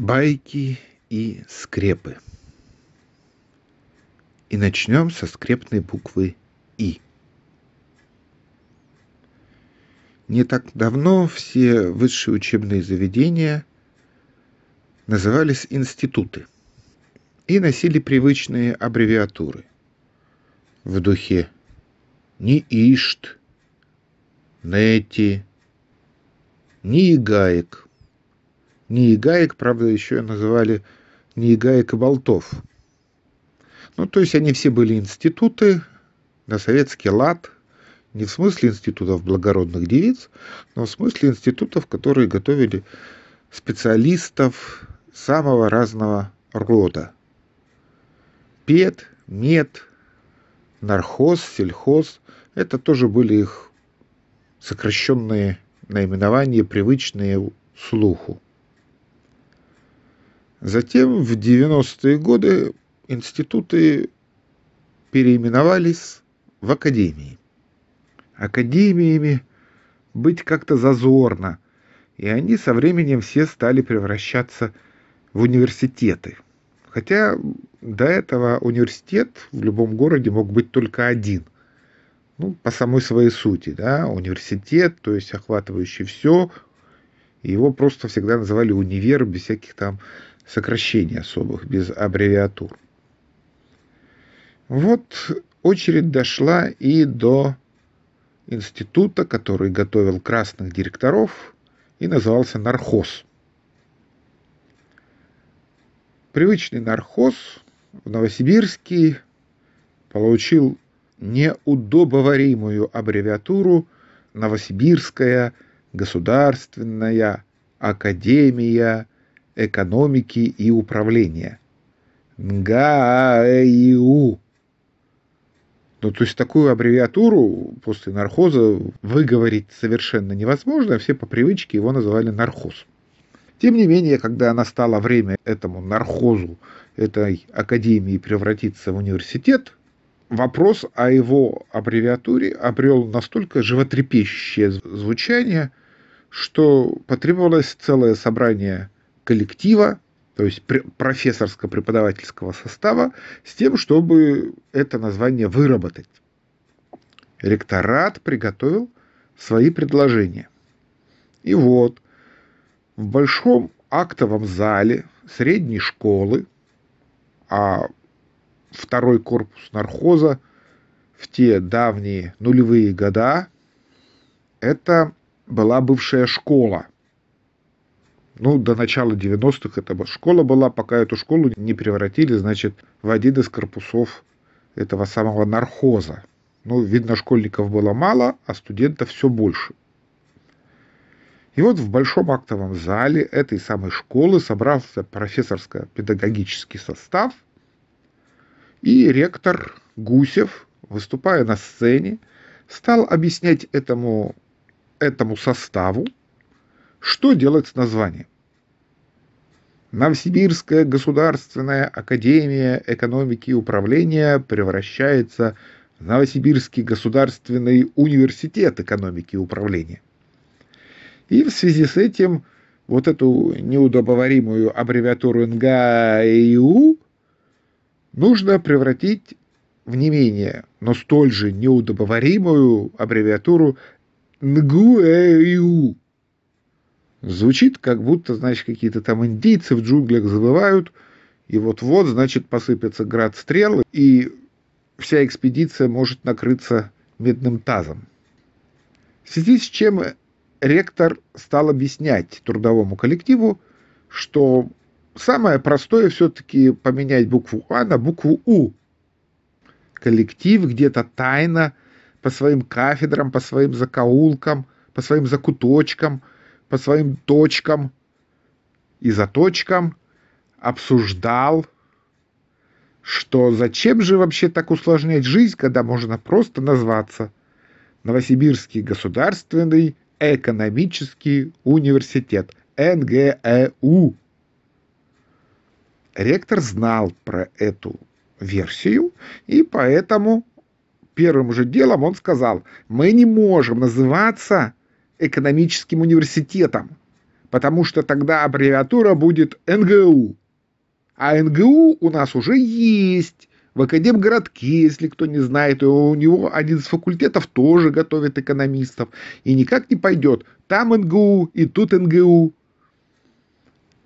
Байки и скрепы. И начнем со скрепной буквы «И». Не так давно все высшие учебные заведения назывались институты и носили привычные аббревиатуры в духе НИИШТ, НЭТИ, НИИГАЕК – неегаек, правда, еще называли неегаек и болтов. Ну, то есть они все были институты на советский лад, не в смысле институтов благородных девиц, но в смысле институтов, которые готовили специалистов самого разного рода. Пед, мед, нархоз, сельхоз – это тоже были их сокращенные наименования, привычные слуху. Затем в 90-е годы институты переименовались в академии. Академиями быть как-то зазорно, и они со временем все стали превращаться в университеты. Хотя до этого университет в любом городе мог быть только один. Ну, по самой своей сути, да, университет, то есть охватывающий все, его просто всегда называли универ без всяких там сокращений особых, без аббревиатур. Вот очередь дошла и до института, который готовил красных директоров и назывался «Нархоз». Привычный нархоз в Новосибирске получил неудобоваримую аббревиатуру «Новосибирская государственная академия экономики и управления. НГАИУ, Ну, то есть такую аббревиатуру после нархоза выговорить совершенно невозможно, все по привычке его называли нархоз. Тем не менее, когда настало время этому нархозу, этой академии превратиться в университет, вопрос о его аббревиатуре обрел настолько животрепещущее звучание, что потребовалось целое собрание коллектива, то есть профессорско-преподавательского состава, с тем, чтобы это название выработать. Ректорат приготовил свои предложения. И вот в большом актовом зале средней школы, а второй корпус нархоза в те давние нулевые года, это была бывшая школа – ну, до начала 90-х это школа была, пока эту школу не превратили, значит, в один из корпусов этого самого нархоза. Ну, видно, школьников было мало, а студентов все больше. И вот в большом актовом зале этой самой школы собрался профессорско-педагогический состав, и ректор Гусев, выступая на сцене, стал объяснять этому, этому составу, что делать с названием? Новосибирская государственная академия экономики и управления превращается в Новосибирский государственный университет экономики и управления. И в связи с этим вот эту неудобоваримую аббревиатуру НГАИУ нужно превратить в не менее, но столь же неудобоваримую аббревиатуру НГУЭИУ. Звучит, как будто, значит, какие-то там индейцы в джунглях забывают, и вот-вот, значит, посыпется град стрел, и вся экспедиция может накрыться медным тазом. В связи с чем ректор стал объяснять трудовому коллективу, что самое простое все-таки поменять букву А на букву У. Коллектив где-то тайно по своим кафедрам, по своим закоулкам, по своим закуточкам – по своим точкам и заточкам обсуждал, что зачем же вообще так усложнять жизнь, когда можно просто назваться Новосибирский государственный экономический университет НГЭУ. Ректор знал про эту версию, и поэтому первым же делом он сказал, мы не можем называться экономическим университетом, потому что тогда аббревиатура будет НГУ. А НГУ у нас уже есть в Академгородке, если кто не знает, у него один из факультетов тоже готовит экономистов. И никак не пойдет. Там НГУ и тут НГУ.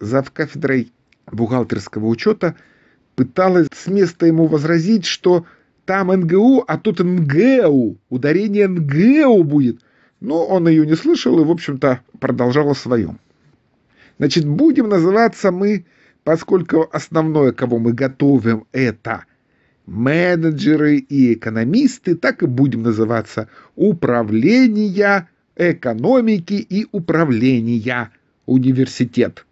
Зав кафедрой бухгалтерского учета пыталась с места ему возразить, что там НГУ, а тут НГУ. Ударение НГУ будет – но он ее не слышал и, в общем-то, продолжал о своем. Значит, будем называться мы, поскольку основное, кого мы готовим, это менеджеры и экономисты, так и будем называться управления экономики и управления университет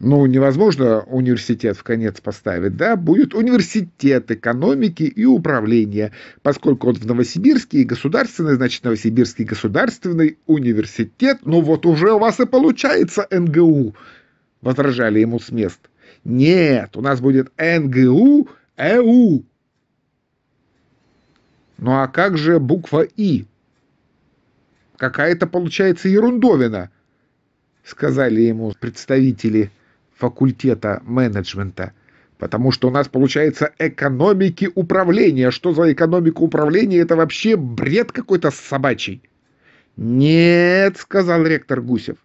ну, невозможно университет в конец поставить, да, будет университет экономики и управления, поскольку он в Новосибирске и государственный, значит, Новосибирский государственный университет, ну вот уже у вас и получается НГУ, возражали ему с мест. Нет, у нас будет НГУ ЭУ. Ну а как же буква И? Какая-то получается ерундовина, сказали ему представители факультета менеджмента. Потому что у нас получается экономики управления. Что за экономика управления? Это вообще бред какой-то собачий. Нет, сказал ректор Гусев.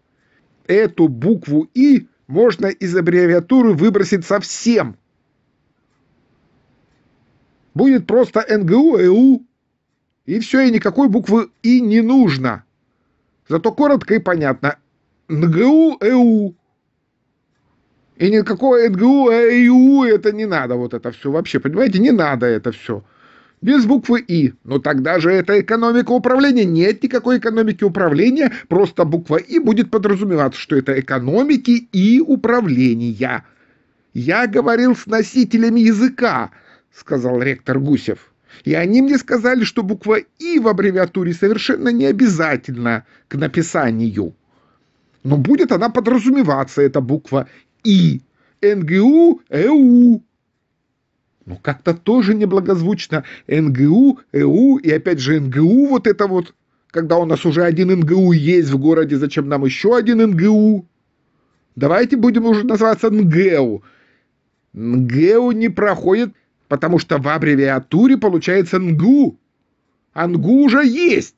Эту букву «и» можно из аббревиатуры выбросить совсем. Будет просто НГУ, ЭУ. И все, и никакой буквы «и» не нужно. Зато коротко и понятно. НГУ, ЭУ. И никакое НГУ, ЭИУ, это не надо вот это все вообще, понимаете, не надо это все. Без буквы «и». Но тогда же это экономика управления. Нет никакой экономики управления, просто буква «и» будет подразумеваться, что это экономики и управления. Я говорил с носителями языка, сказал ректор Гусев. И они мне сказали, что буква «и» в аббревиатуре совершенно не обязательна к написанию. Но будет она подразумеваться, эта буква и. НГУ, ЭУ. Ну, как-то тоже неблагозвучно. НГУ, ЭУ и опять же НГУ вот это вот, когда у нас уже один НГУ есть в городе, зачем нам еще один НГУ? Давайте будем уже называться НГУ. НГУ не проходит, потому что в аббревиатуре получается НГУ. А НГУ уже есть.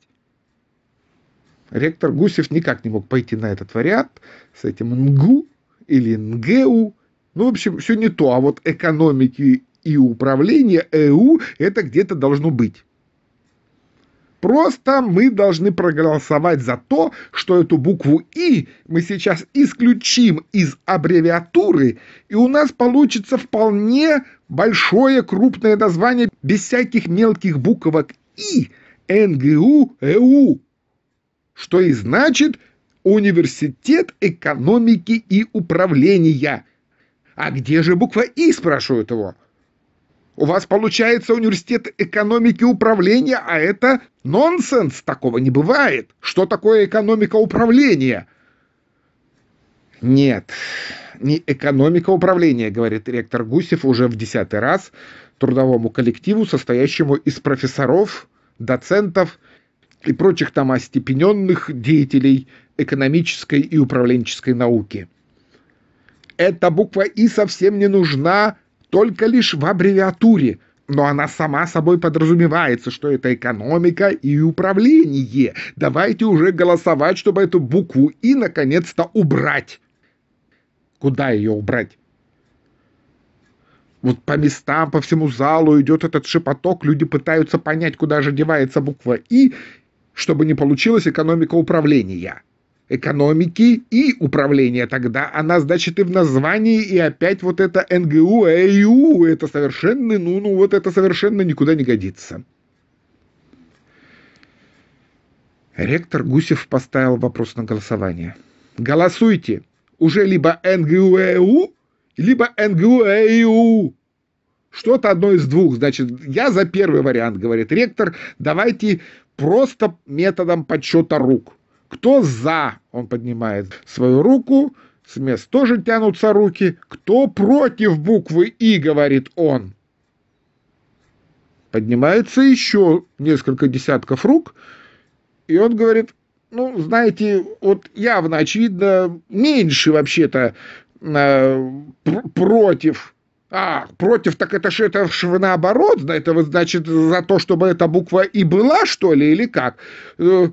Ректор Гусев никак не мог пойти на этот вариант с этим НГУ, или НГУ. Ну, в общем, все не то. А вот экономики и управления ЭУ это где-то должно быть. Просто мы должны проголосовать за то, что эту букву «и» мы сейчас исключим из аббревиатуры, и у нас получится вполне большое крупное название без всяких мелких буквок «и» – НГУ, ЭУ, что и значит, Университет экономики и управления. А где же буква «И» спрашивают его? У вас получается университет экономики и управления, а это нонсенс, такого не бывает. Что такое экономика управления? Нет, не экономика управления, говорит ректор Гусев уже в десятый раз трудовому коллективу, состоящему из профессоров, доцентов и прочих там остепененных деятелей экономической и управленческой науки. Эта буква «И» совсем не нужна только лишь в аббревиатуре, но она сама собой подразумевается, что это экономика и управление. Давайте уже голосовать, чтобы эту букву «И» наконец-то убрать. Куда ее убрать? Вот по местам, по всему залу идет этот шепоток, люди пытаются понять, куда же девается буква «И», чтобы не получилось экономика управления экономики и управления тогда. Она, значит, и в названии, и опять вот это НГУ, ЭЮ, это совершенно, ну, ну, вот это совершенно никуда не годится. Ректор Гусев поставил вопрос на голосование. Голосуйте! Уже либо НГУ НГУЭУ, либо НГУ НГУЭИУ. Что-то одно из двух. Значит, я за первый вариант, говорит ректор. Давайте просто методом подсчета рук. Кто за? Он поднимает свою руку. С мест тоже тянутся руки. Кто против буквы И, говорит он. Поднимается еще несколько десятков рук. И он говорит, ну, знаете, вот явно, очевидно, меньше вообще-то э, пр против а, против, так это же это же наоборот, это значит за то, чтобы эта буква и была, что ли, или как? Э,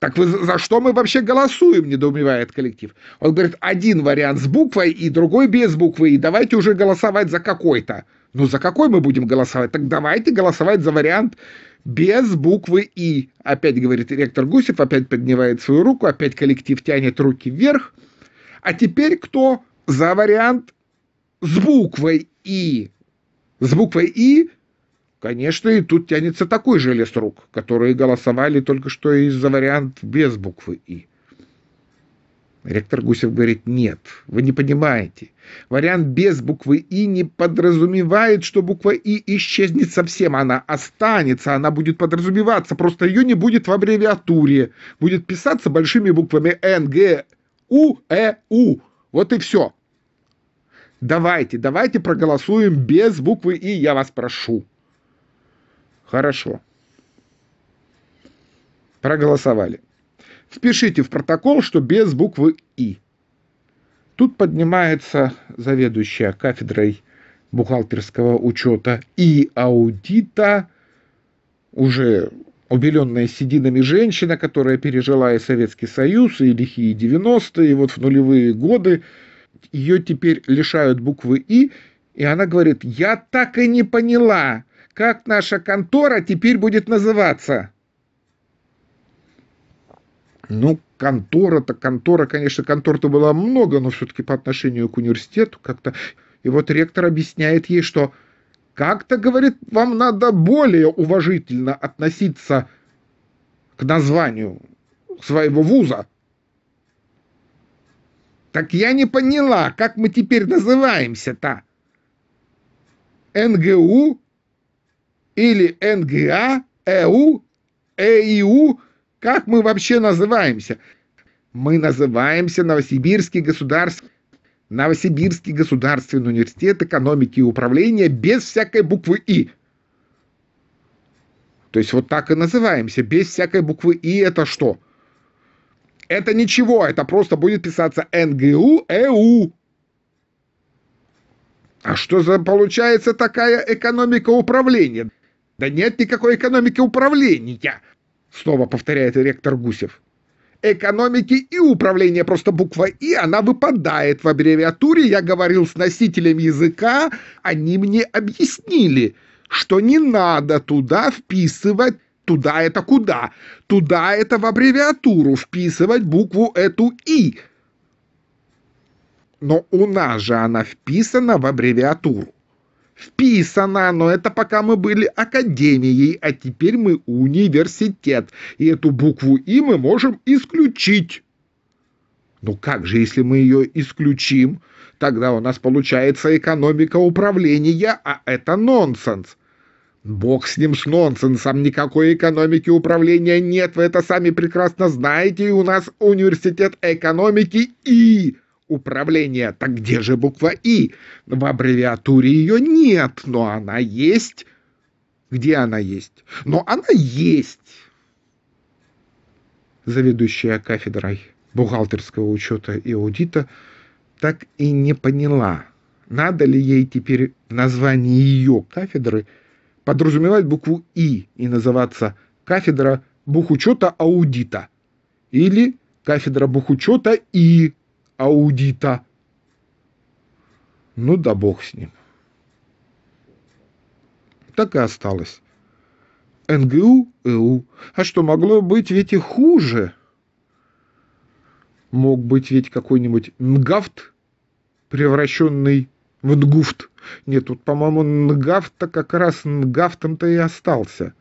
так вы, за что мы вообще голосуем, недоумевает коллектив. Он говорит, один вариант с буквой и другой без буквы, и давайте уже голосовать за какой-то. Ну, за какой мы будем голосовать? Так давайте голосовать за вариант без буквы «и». Опять говорит ректор Гусев, опять поднимает свою руку, опять коллектив тянет руки вверх. А теперь кто за вариант с буквой «и»? С буквой «и» Конечно, и тут тянется такой же лес рук, которые голосовали только что из за вариант без буквы «и». Ректор Гусев говорит, нет, вы не понимаете. Вариант без буквы «и» не подразумевает, что буква «и» исчезнет совсем. Она останется, она будет подразумеваться, просто ее не будет в аббревиатуре. Будет писаться большими буквами «Н», «Г», «У», «Э», «У». Вот и все. Давайте, давайте проголосуем без буквы «и», я вас прошу. Хорошо. Проголосовали. Впишите в протокол, что без буквы «и». Тут поднимается заведующая кафедрой бухгалтерского учета и аудита, уже убеленная сединами женщина, которая пережила и Советский Союз, и лихие 90-е, и вот в нулевые годы. Ее теперь лишают буквы «и», и она говорит, я так и не поняла, как наша контора теперь будет называться? Ну, контора-то, контора, конечно, контор-то было много, но все-таки по отношению к университету как-то. И вот ректор объясняет ей, что как-то, говорит, вам надо более уважительно относиться к названию своего вуза. Так я не поняла, как мы теперь называемся-то? НГУ или НГА, ЭУ, ЭИУ, как мы вообще называемся? Мы называемся Новосибирский государственный Новосибирский государственный университет экономики и управления без всякой буквы «и». То есть вот так и называемся. Без всякой буквы «и» это что? Это ничего, это просто будет писаться НГУ, ЭУ. А что за, получается, такая экономика управления? Да нет никакой экономики управления, снова повторяет ректор Гусев. Экономики и управления просто буква «и», она выпадает в аббревиатуре. Я говорил с носителем языка, они мне объяснили, что не надо туда вписывать Туда это куда? Туда это в аббревиатуру вписывать букву эту «и». Но у нас же она вписана в аббревиатуру вписано, но это пока мы были академией, а теперь мы университет, и эту букву «и» мы можем исключить. Ну как же, если мы ее исключим, тогда у нас получается экономика управления, а это нонсенс. Бог с ним, с нонсенсом. Никакой экономики управления нет. Вы это сами прекрасно знаете. И у нас университет экономики и управления. Так где же буква «и»? В аббревиатуре ее нет, но она есть. Где она есть? Но она есть. Заведующая кафедрой бухгалтерского учета и аудита так и не поняла, надо ли ей теперь в названии ее кафедры подразумевать букву «и» и называться «кафедра бухучета аудита» или «кафедра бухучета и аудита. Ну да бог с ним. Так и осталось. НГУ, ЭУ. А что, могло быть ведь и хуже? Мог быть ведь какой-нибудь НГАФТ, превращенный в НГУФТ. Нет, тут, по-моему, НГАФТ-то как раз НГАФТом-то и остался.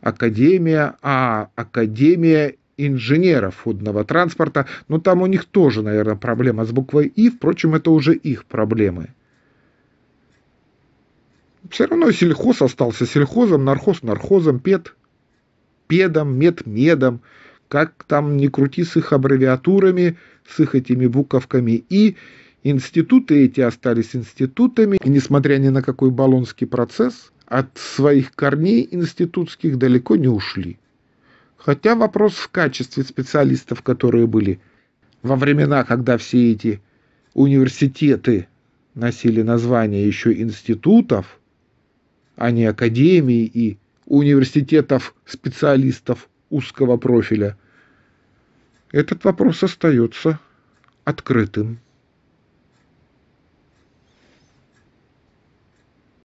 Академия, а Академия инженеров фудного транспорта, но там у них тоже, наверное, проблема с буквой «и», впрочем, это уже их проблемы. Все равно сельхоз остался сельхозом, нархоз нархозом, пед педом, мед медом, как там ни крути с их аббревиатурами, с их этими буковками «и», Институты эти остались институтами, и несмотря ни на какой баллонский процесс, от своих корней институтских далеко не ушли. Хотя вопрос в качестве специалистов, которые были во времена, когда все эти университеты носили название еще институтов, а не академии и университетов специалистов узкого профиля, этот вопрос остается открытым.